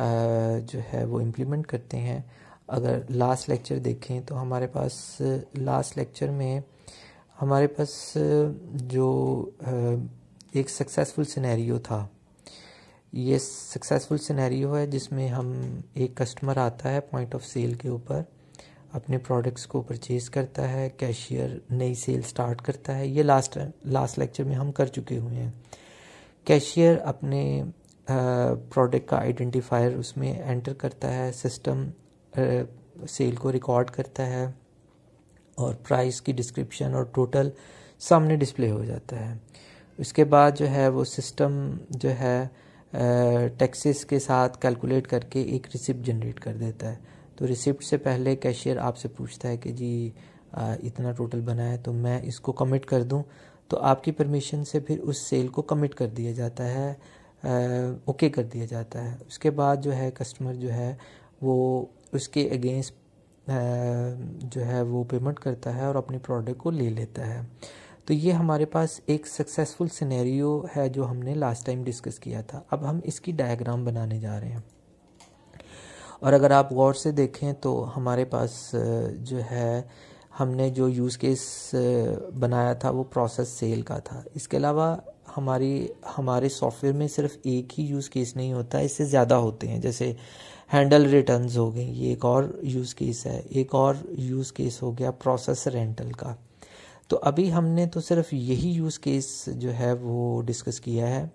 जो है वो इम्प्लीमेंट करते हैं अगर लास्ट लेक्चर देखें तो हमारे पास लास्ट लेक्चर में हमारे पास जो एक सक्सेसफुल सिनेरियो था ये सक्सेसफुल सिनेरियो है जिसमें हम एक कस्टमर आता है पॉइंट ऑफ सेल के ऊपर अपने प्रोडक्ट्स को परचेज़ करता है कैशियर नई सेल स्टार्ट करता है ये लास्ट लास्ट लेक्चर में हम कर चुके हुए हैं कैशियर अपने प्रोडक्ट का आइडेंटिफायर उसमें एंटर करता है सिस्टम सेल को रिकॉर्ड करता है और प्राइस की डिस्क्रिप्शन और टोटल सामने डिस्प्ले हो जाता है उसके बाद जो है वो सिस्टम जो है टैक्सेस के साथ कैलकुलेट करके एक रिसिप्ट जनरेट कर देता है तो रिसिप्ट से पहले कैशियर आपसे पूछता है कि जी आ, इतना टोटल बना है तो मैं इसको कमिट कर दूं तो आपकी परमिशन से फिर उस सेल को कमिट कर दिया जाता है ओके okay कर दिया जाता है उसके बाद जो है कस्टमर जो है वो उसके अगेंस्ट जो है वो पेमेंट करता है और अपने प्रोडक्ट को ले लेता है तो ये हमारे पास एक सक्सेसफुल सिनेरियो है जो हमने लास्ट टाइम डिस्कस किया था अब हम इसकी डायग्राम बनाने जा रहे हैं और अगर आप गौर से देखें तो हमारे पास जो है हमने जो यूज़ केस बनाया था वो प्रोसेस सेल का था इसके अलावा हमारी हमारे सॉफ्टवेयर में सिर्फ एक ही यूज़ केस नहीं होता इससे ज़्यादा होते हैं जैसे हैंडल रिटर्न्स हो गई ये एक और यूज़ केस है एक और यूज़ केस हो गया प्रोसेस रेंटल का तो अभी हमने तो सिर्फ यही यूज़ केस जो है वो डिस्कस किया है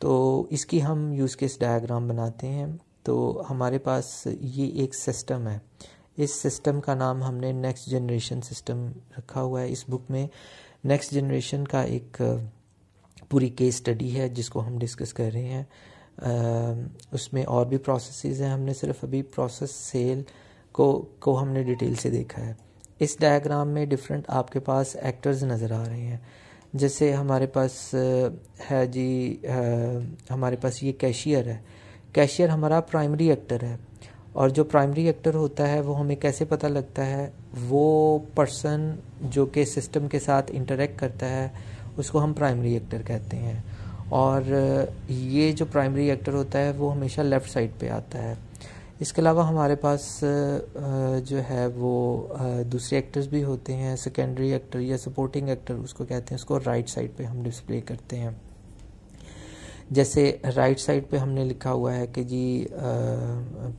तो इसकी हम यूज़ केस डायग्राम बनाते हैं तो हमारे पास ये एक सिस्टम है इस सिस्टम का नाम हमने नेक्स्ट जनरेशन सिस्टम रखा हुआ है इस बुक में नेक्स्ट जनरेशन का एक पूरी केस स्टडी है जिसको हम डिस्कस कर रहे हैं आ, उसमें और भी प्रोसेसेस हैं हमने सिर्फ अभी प्रोसेस सेल को को हमने डिटेल से देखा है इस डायग्राम में डिफरेंट आपके पास एक्टर्स नज़र आ रहे हैं जैसे हमारे पास है जी हमारे पास ये कैशियर है कैशियर हमारा प्राइमरी एक्टर है और जो प्राइमरी एक्टर होता है वो हमें कैसे पता लगता है वो पर्सन जो कि सिस्टम के साथ इंटरेक्ट करता है उसको हम प्राइमरी एक्टर कहते हैं और ये जो प्राइमरी एक्टर होता है वो हमेशा लेफ़्ट साइड पे आता है इसके अलावा हमारे पास जो है वो दूसरे एक्टर्स भी होते हैं सेकेंडरी एक्टर या सपोर्टिंग एक्टर उसको कहते हैं उसको राइट साइड पे हम डिस्प्ले करते हैं जैसे राइट साइड पे हमने लिखा हुआ है कि जी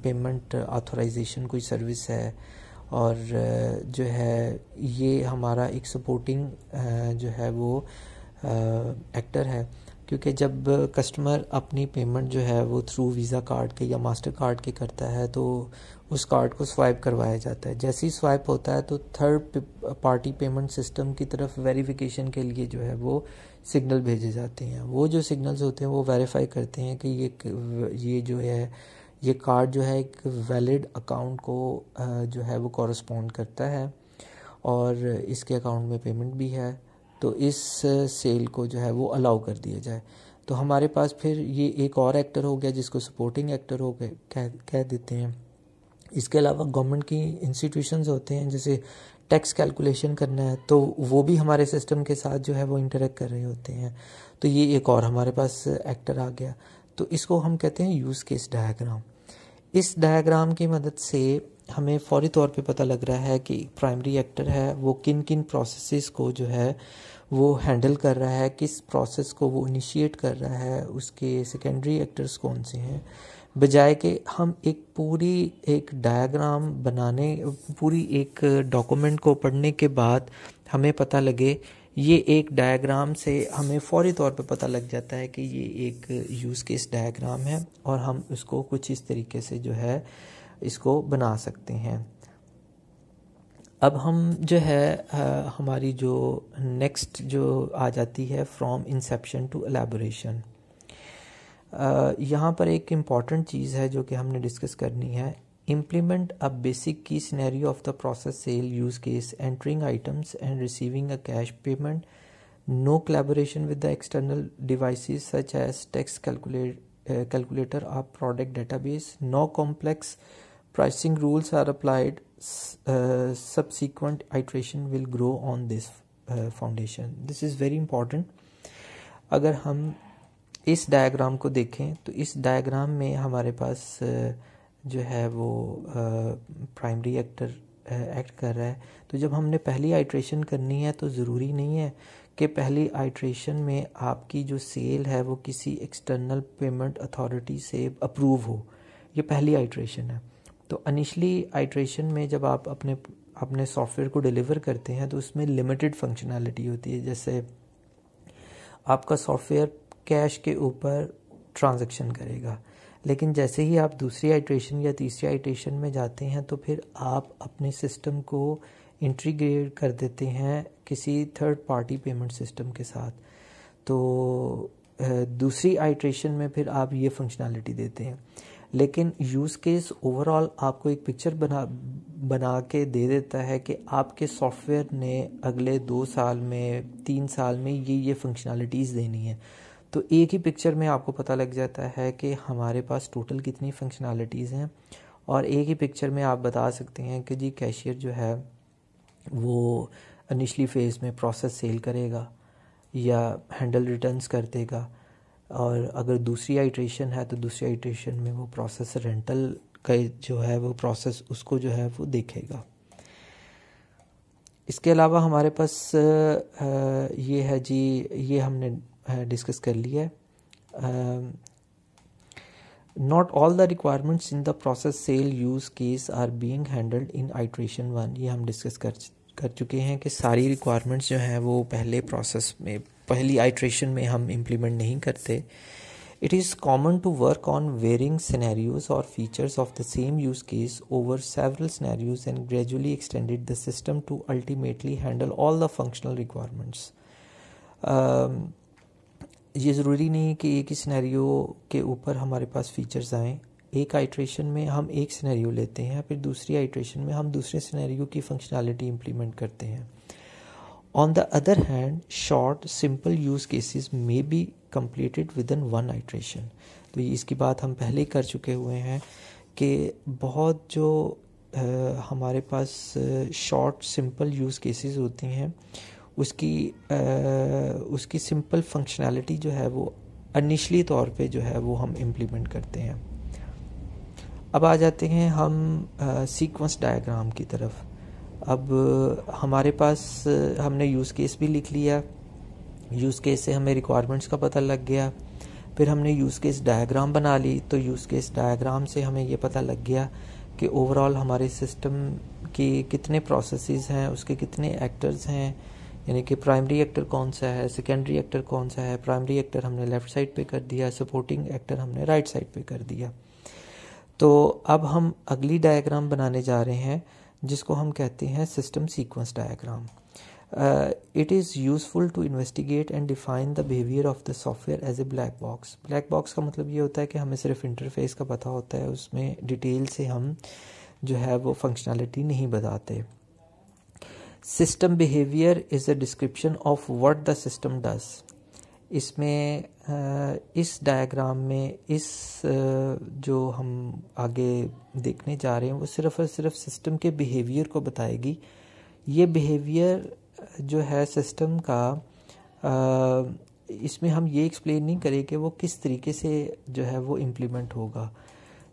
पेमेंट ऑथोराइजेशन कोई सर्विस है और जो है ये हमारा एक सपोर्टिंग जो है वो एक्टर है क्योंकि जब कस्टमर अपनी पेमेंट जो है वो थ्रू वीज़ा कार्ड के या मास्टर कार्ड के करता है तो उस कार्ड को स्वाइप करवाया जाता है जैसे ही स्वाइप होता है तो थर्ड पार्टी पेमेंट सिस्टम की तरफ वेरिफिकेशन के लिए जो है वो सिग्नल भेजे जाते हैं वो जो सिग्नल्स होते हैं वो वेरीफाई करते हैं कि ये ये जो है ये कार्ड जो है एक वैलिड अकाउंट को जो है वो कॉरस्पॉन्ड करता है और इसके अकाउंट में पेमेंट भी है तो इस सेल को जो है वो अलाउ कर दिया जाए तो हमारे पास फिर ये एक और एक्टर हो गया जिसको सपोर्टिंग एक्टर हो गए कह कह देते हैं इसके अलावा गवर्नमेंट की इंस्टीट्यूशंस होते हैं जैसे टैक्स कैलकुलेशन करना है तो वो भी हमारे सिस्टम के साथ जो है वो इंटरेक्ट कर रहे होते हैं तो ये एक और हमारे पास एक्टर आ गया तो इसको हम कहते हैं यूज़ केस डायग्राम इस डायग्राम की मदद से हमें फौरी तौर पे पता लग रहा है कि प्राइमरी एक्टर है वो किन किन प्रोसेसेस को जो है वो हैंडल कर रहा है किस प्रोसेस को वो इनिशिएट कर रहा है उसके सेकेंडरी एक्टर्स कौन से हैं बजाय के हम एक पूरी एक डायग्राम बनाने पूरी एक डॉक्यूमेंट को पढ़ने के बाद हमें पता लगे ये एक डायग्राम से हमें फौरी तौर पर पता लग जाता है कि ये एक यूज़ केस डायग्राम है और हम उसको कुछ इस तरीके से जो है इसको बना सकते हैं अब हम जो है आ, हमारी जो नेक्स्ट जो आ जाती है फ्रॉम इंसेप्शन टू एलेबोरेशन यहाँ पर एक इम्पॉर्टेंट चीज़ है जो कि हमने डिस्कस करनी है implement a basic key scenario of the process sale use case entering items and receiving a cash payment no collaboration with the external device such as tax calculate calculator uh product database no complex pricing rules are applied uh, subsequent iteration will grow on this foundation this is very important अगर हम इस diagram को देखें तो इस diagram में हमारे पास uh, जो है वो प्राइमरी एक्टर एक्ट कर रहा है तो जब हमने पहली आइट्रेशन करनी है तो ज़रूरी नहीं है कि पहली आइट्रेशन में आपकी जो सेल है वो किसी एक्सटर्नल पेमेंट अथॉरिटी से अप्रूव हो ये पहली आइट्रेशन है तो अनिशली आइट्रेशन में जब आप अपने अपने सॉफ्टवेयर को डिलीवर करते हैं तो उसमें लिमिटेड फंक्शनैलिटी होती है जैसे आपका सॉफ्टवेयर कैश के ऊपर ट्रांजेक्शन करेगा लेकिन जैसे ही आप दूसरी आइट्रेशन या तीसरी आइट्रेशन में जाते हैं तो फिर आप अपने सिस्टम को इंट्रीग्रेट कर देते हैं किसी थर्ड पार्टी पेमेंट सिस्टम के साथ तो दूसरी आइट्रेशन में फिर आप ये फंक्शनैलिटी देते हैं लेकिन यूज़ केस ओवरऑल आपको एक पिक्चर बना बना के दे देता है कि आपके सॉफ्टवेयर ने अगले दो साल में तीन साल में ये ये फंक्शनैलिटीज़ देनी है तो एक ही पिक्चर में आपको पता लग जाता है कि हमारे पास टोटल कितनी फंक्शनैलिटीज़ हैं और एक ही पिक्चर में आप बता सकते हैं कि जी कैशियर जो है वो इनिशली फेज़ में प्रोसेस सेल करेगा या हैंडल रिटर्न्स कर देगा और अगर दूसरी आइट्रेशन है तो दूसरी आइट्रेशन में वो प्रोसेस रेंटल का जो है वो प्रोसेस उसको जो है वो देखेगा इसके अलावा हमारे पास ये है जी ये हमने डिस्कस कर लिया है not all the requirements in the process sale use case are being handled in iteration one ये हम डिस्कस कर कर चुके हैं कि सारी रिक्वायरमेंट्स जो हैं वो पहले प्रोसेस में पहली आइट्रेशन में हम इम्प्लीमेंट नहीं करते it is common to work on varying scenarios और features of the same use case over several scenarios and gradually extended the system to ultimately handle all the functional requirements ये ज़रूरी नहीं कि एक ही सिनेरियो के ऊपर हमारे पास फीचर्स आएँ एक आइट्रेशन में हम एक सिनेरियो लेते हैं फिर दूसरी आइट्रेशन में हम दूसरे सिनेरियो की फंक्शनैलिटी इम्प्लीमेंट करते हैं On the other hand, short, simple use cases may be completed within one iteration. तो इसकी बात हम पहले ही कर चुके हुए हैं कि बहुत जो आ, हमारे पास शॉर्ट सिंपल यूज़ केसेस होती हैं उसकी आ, उसकी सिंपल फंक्शनैलिटी जो है वो अनिशली तौर पे जो है वो हम इम्प्लीमेंट करते हैं अब आ जाते हैं हम सीक्वेंस डायग्राम की तरफ अब हमारे पास हमने यूज़ केस भी लिख लिया यूज़ केस से हमें रिक्वायरमेंट्स का पता लग गया फिर हमने यूज़ केस डायग्राम बना ली तो यूज़ केस डायग्राम से हमें ये पता लग गया कि ओवरऑल हमारे सिस्टम की कितने प्रोसेसेस हैं उसके कितने एक्टर्स हैं यानी कि प्राइमरी एक्टर कौन सा है सेकेंडरी एक्टर कौन सा है प्राइमरी एक्टर हमने लेफ़्ट साइड पे कर दिया सपोर्टिंग एक्टर हमने राइट साइड पे कर दिया तो अब हम अगली डायग्राम बनाने जा रहे हैं जिसको हम कहते हैं system sequence diagram it is useful to investigate and define the behaviour of the software as a black box black box का मतलब ये होता है कि हमें सिर्फ इंटरफेस का पता होता है उसमें डिटेल से हम जो है वो फंक्शनैलिटी नहीं बताते system behaviour is a description of what the system does इसमें इस डायग्राम में इस जो हम आगे देखने जा रहे हैं वो सिर्फ और सिर्फ सिस्टम के बिहेवियर को बताएगी ये बिहेवियर जो है सिस्टम का इसमें हम ये एक्सप्लेन नहीं करें कि वो किस तरीके से जो है वो इम्प्लीमेंट होगा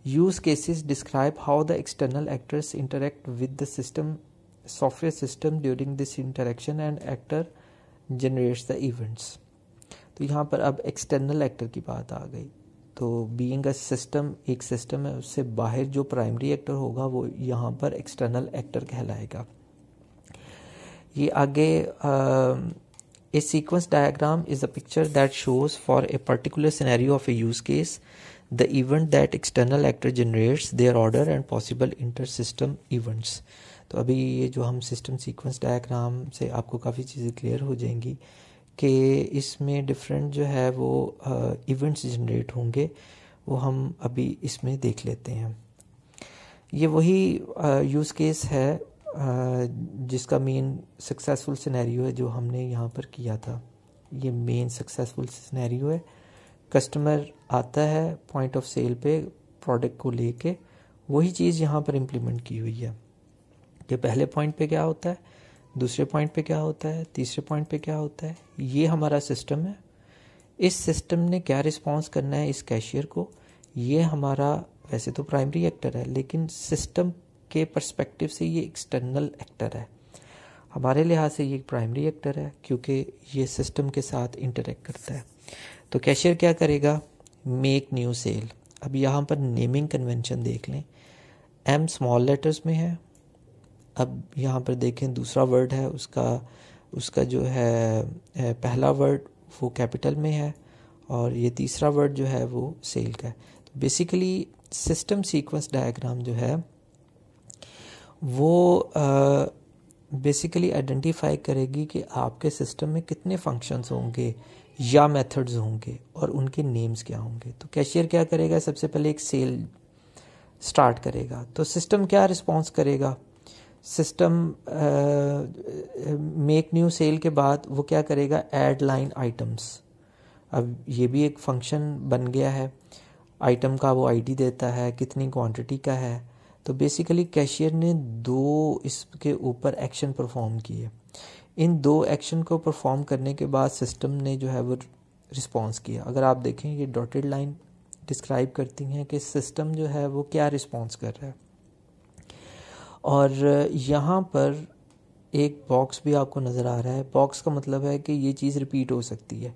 use cases describe how the external actors interact with the system software system during this interaction and actor generates the events तो यहाँ पर अब एक्सटर्नल एक्टर की बात आ गई तो बीइंग अ सिस्टम एक सिस्टम है उससे बाहर जो प्राइमरी एक्टर होगा वो यहाँ पर एक्सटर्नल एक्टर कहलाएगा ये आगे a sequence diagram is a picture that shows for a particular scenario of a use case the event that external actor generates their order and possible inter system events तो अभी ये जो हम system sequence diagram से आपको काफ़ी चीज़ें clear हो जाएंगी कि इसमें डिफरेंट जो है वो इवेंट्स जनरेट होंगे वो हम अभी इसमें देख लेते हैं ये वही यूज़ केस है जिसका मेन सक्सेसफुल सिनेरियो है जो हमने यहाँ पर किया था ये मेन सक्सेसफुल सिनेरियो है कस्टमर आता है पॉइंट ऑफ सेल पे प्रोडक्ट को लेके वही चीज़ यहाँ पर इम्प्लीमेंट की हुई है कि पहले पॉइंट पे क्या होता है दूसरे पॉइंट पे क्या होता है तीसरे पॉइंट पे क्या होता है ये हमारा सिस्टम है इस सिस्टम ने क्या रिस्पॉन्स करना है इस कैशियर को ये हमारा वैसे तो प्राइमरी एक्टर है लेकिन सिस्टम के परस्पेक्टिव से ये एक्सटर्नल एक्टर है हमारे लिहाज से ये प्राइमरी एक्टर है क्योंकि ये सिस्टम के साथ इंटरेक्ट करता है तो कैशियर क्या करेगा मेक न्यू सेल अब यहाँ पर नेमिंग कन्वेंशन देख लें एम स्मॉल लेटर्स में है अब यहाँ पर देखें दूसरा वर्ड है उसका उसका जो है पहला वर्ड वो कैपिटल में है और ये तीसरा वर्ड जो है वो सेल का है तो बेसिकली सिस्टम सीक्वेंस डायग्राम जो है वो बेसिकली आइडेंटिफाई करेगी कि आपके सिस्टम में कितने फंक्शंस होंगे या मेथड्स होंगे और उनके नेम्स क्या होंगे तो कैशियर क्या करेगा सबसे पहले एक सेल स्टार्ट करेगा तो सिस्टम क्या रिस्पॉन्स करेगा सिस्टम मेक न्यू सेल के बाद वो क्या करेगा एड लाइन आइटम्स अब ये भी एक फंक्शन बन गया है आइटम का वो आईडी देता है कितनी क्वांटिटी का है तो बेसिकली कैशियर ने दो इसके ऊपर एक्शन परफॉर्म किए इन दो एक्शन को परफॉर्म करने के बाद सिस्टम ने जो है वो रिस्पॉन्स किया अगर आप देखें ये डॉटेड लाइन डिस्क्राइब करती हैं कि सिस्टम जो है वो क्या रिस्पॉन्स कर रहा है और यहाँ पर एक बॉक्स भी आपको नज़र आ रहा है बॉक्स का मतलब है कि ये चीज़ रिपीट हो सकती है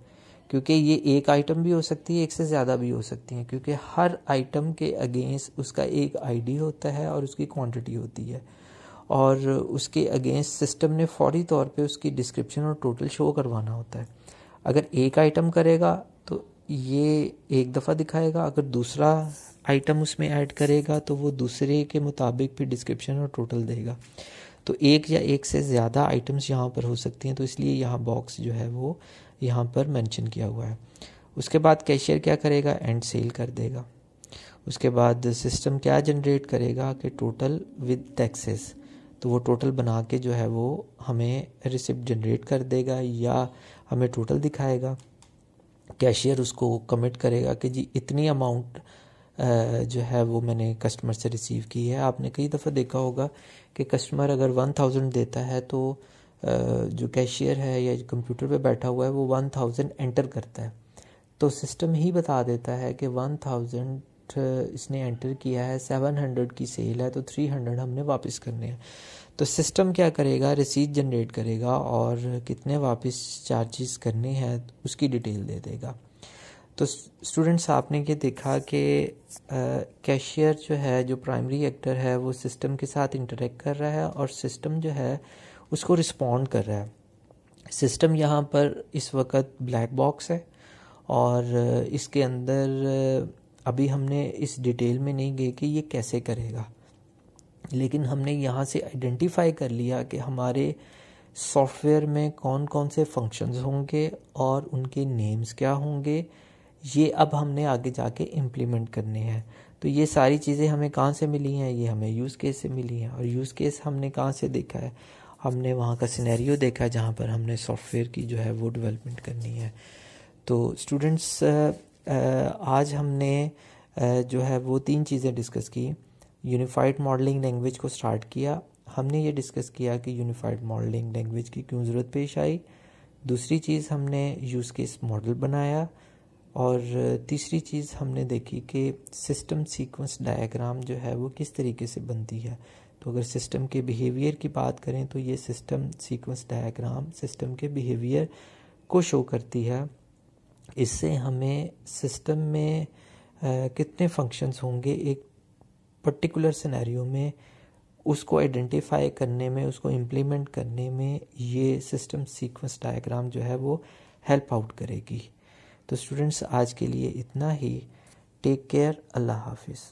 क्योंकि ये एक आइटम भी हो सकती है एक से ज़्यादा भी हो सकती है क्योंकि हर आइटम के अगेंस्ट उसका एक आईडी होता है और उसकी क्वांटिटी होती है और उसके अगेंस्ट सिस्टम ने फौरी तौर पे उसकी डिस्क्रिप्शन और टोटल शो करवाना होता है अगर एक आइटम करेगा तो ये एक दफ़ा दिखाएगा अगर दूसरा आइटम उसमें ऐड करेगा तो वो दूसरे के मुताबिक भी डिस्क्रिप्शन और टोटल देगा तो एक या एक से ज़्यादा आइटम्स यहाँ पर हो सकती हैं तो इसलिए यहाँ बॉक्स जो है वो यहाँ पर मेंशन किया हुआ है उसके बाद कैशियर क्या करेगा एंड सेल कर देगा उसके बाद सिस्टम क्या जनरेट करेगा कि टोटल विद टैक्सेस तो वो टोटल बना के जो है वो हमें रिसिप्ट जनरेट कर देगा या हमें टोटल दिखाएगा कैशियर उसको कमिट करेगा कि जी इतनी अमाउंट जो है वो मैंने कस्टमर से रिसीव की है आपने कई दफ़ा देखा होगा कि कस्टमर अगर वन थाउजेंड देता है तो जो कैशियर है या कंप्यूटर पे बैठा हुआ है वो वन थाउजेंड एंटर करता है तो सिस्टम ही बता देता है कि वन थाउजेंड इसने एंटर किया है सेवन हंड्रेड की सेल है तो थ्री हंड्रेड हमने वापस करने हैं तो सिस्टम क्या करेगा रिसीट जनरेट करेगा और कितने वापस चार्जेस करने हैं उसकी डिटेल दे देगा तो स्टूडेंट्स आपने ये देखा कि कैशियर जो है जो प्राइमरी एक्टर है वो सिस्टम के साथ इंटरेक्ट कर रहा है और सिस्टम जो है उसको रिस्पॉन्ड कर रहा है सिस्टम यहाँ पर इस वक्त ब्लैक बॉक्स है और इसके अंदर अभी हमने इस डिटेल में नहीं गए कि ये कैसे करेगा लेकिन हमने यहाँ से आइडेंटिफाई कर लिया कि हमारे सॉफ्टवेयर में कौन कौन से फंक्शंस होंगे और उनके नेम्स क्या होंगे ये अब हमने आगे जाके इम्प्लीमेंट करने हैं तो ये सारी चीज़ें हमें कहाँ से मिली हैं ये हमें यूज़ केस से मिली हैं और यूज़ केस हमने कहाँ से देखा है हमने वहाँ का सिनेरियो देखा है जहाँ पर हमने सॉफ्टवेयर की जो है वो डेवलपमेंट करनी है तो स्टूडेंट्स आज हमने जो है वो तीन चीज़ें डिस्कस की यूनिफाइड मॉडलिंग लैंग्वेज को स्टार्ट किया हमने ये डिस्कस किया कि यूनिफाइड मॉडलिंग लैंग्वेज की क्यों ज़रूरत पेश आई दूसरी चीज़ हमने यूज़ केस मॉडल बनाया और तीसरी चीज़ हमने देखी कि सिस्टम सीक्वेंस डायग्राम जो है वो किस तरीके से बनती है तो अगर सिस्टम के बिहेवियर की बात करें तो ये सिस्टम सीक्वेंस डायग्राम सिस्टम के बिहेवियर को शो करती है इससे हमें सिस्टम में आ, कितने फंक्शंस होंगे एक पर्टिकुलर सिनेरियो में उसको आइडेंटिफाई करने में उसको इम्प्लीमेंट करने में ये सिस्टम सीक्वेंस डायग्राम जो है वो हेल्प आउट करेगी तो स्टूडेंट्स आज के लिए इतना ही टेक केयर अल्लाह हाफिज़